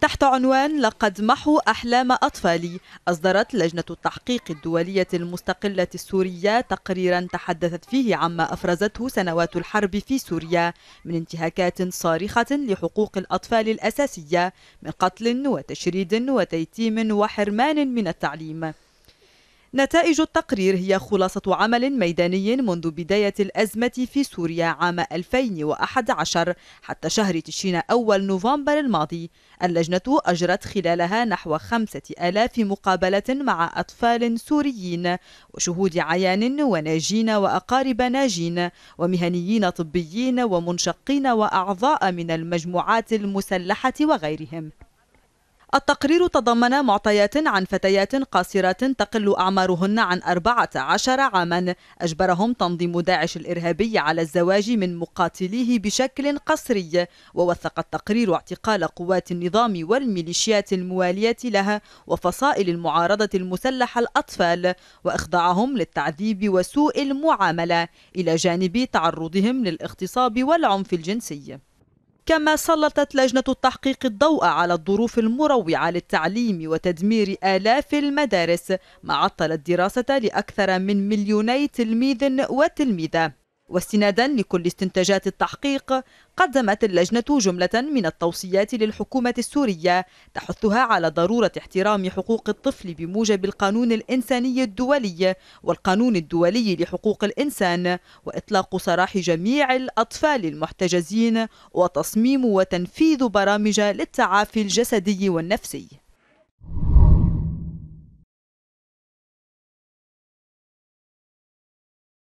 تحت عنوان لقد محوا أحلام أطفالي أصدرت لجنة التحقيق الدولية المستقلة السورية تقريرا تحدثت فيه عما أفرزته سنوات الحرب في سوريا من انتهاكات صارخة لحقوق الأطفال الأساسية من قتل وتشريد وتيتيم وحرمان من التعليم نتائج التقرير هي خلاصة عمل ميداني منذ بداية الأزمة في سوريا عام 2011 حتى شهر تشرين أول نوفمبر الماضي اللجنة أجرت خلالها نحو خمسة ألاف مقابلة مع أطفال سوريين وشهود عيان وناجين وأقارب ناجين ومهنيين طبيين ومنشقين وأعضاء من المجموعات المسلحة وغيرهم التقرير تضمن معطيات عن فتيات قاصرات تقل أعمارهن عن 14 عاما أجبرهم تنظيم داعش الإرهابي على الزواج من مقاتليه بشكل قسري ووثق التقرير اعتقال قوات النظام والميليشيات الموالية لها وفصائل المعارضة المسلحة الأطفال وإخضاعهم للتعذيب وسوء المعاملة إلى جانب تعرضهم للاغتصاب والعنف الجنسي كما سلطت لجنة التحقيق الضوء على الظروف المروعة للتعليم وتدمير آلاف المدارس ما عطل الدراسة لأكثر من مليوني تلميذ وتلميذة واستنادا لكل استنتاجات التحقيق قدمت اللجنة جملة من التوصيات للحكومة السورية تحثها على ضرورة احترام حقوق الطفل بموجب القانون الإنساني الدولي والقانون الدولي لحقوق الإنسان وإطلاق سراح جميع الأطفال المحتجزين وتصميم وتنفيذ برامج للتعافي الجسدي والنفسي